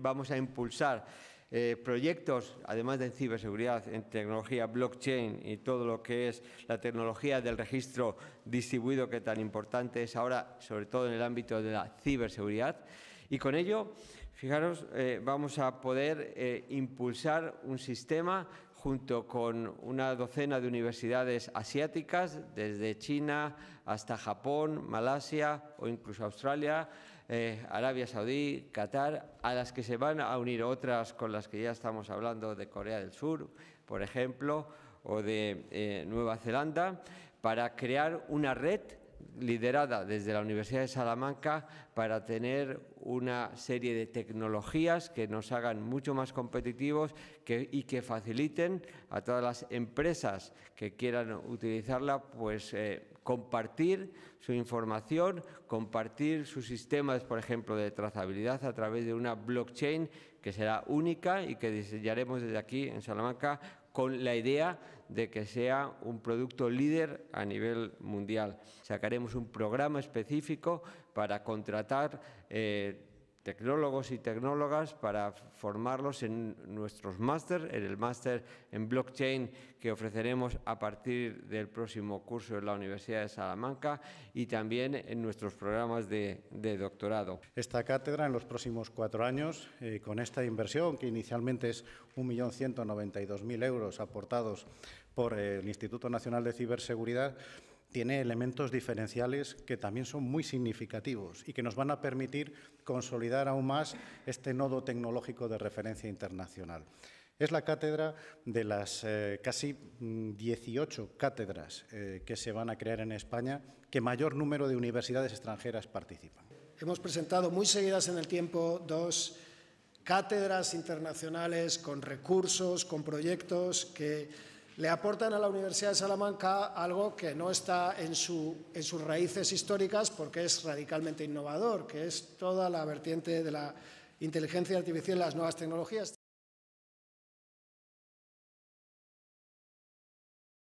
vamos a impulsar eh, proyectos, además de ciberseguridad, en tecnología blockchain y todo lo que es la tecnología del registro distribuido, que tan importante es ahora, sobre todo en el ámbito de la ciberseguridad. Y con ello, fijaros, eh, vamos a poder eh, impulsar un sistema junto con una docena de universidades asiáticas, desde China hasta Japón, Malasia o incluso Australia, eh, Arabia Saudí, Qatar, a las que se van a unir otras con las que ya estamos hablando de Corea del Sur, por ejemplo, o de eh, Nueva Zelanda, para crear una red liderada desde la Universidad de Salamanca para tener una serie de tecnologías que nos hagan mucho más competitivos y que faciliten a todas las empresas que quieran utilizarla, pues eh, compartir su información, compartir sus sistemas, por ejemplo, de trazabilidad a través de una blockchain que será única y que diseñaremos desde aquí en Salamanca con la idea de que sea un producto líder a nivel mundial. Sacaremos un programa específico para contratar eh, tecnólogos y tecnólogas para formarlos en nuestros máster, en el máster en blockchain que ofreceremos a partir del próximo curso en la Universidad de Salamanca y también en nuestros programas de, doctorado. Esta cátedra en los próximos cuatro años, eh, con esta inversión que inicialmente es 1.192.000 euros aportados por el Instituto Nacional de Ciberseguridad, tiene elementos diferenciales que también son muy significativos y que nos van a permitir consolidar aún más este nodo tecnológico de referencia internacional. Es la cátedra de las eh, casi 18 mm, cátedras eh, que se van a crear en España, que mayor número de universidades extranjeras participan. Hemos presentado muy seguidas en el tiempo dos cátedras internacionales con recursos, con proyectos que le aportan a la Universidad de Salamanca algo que no está en, sus raíces históricas porque es radicalmente innovador, que es toda la vertiente de la inteligencia artificial y las nuevas tecnologías.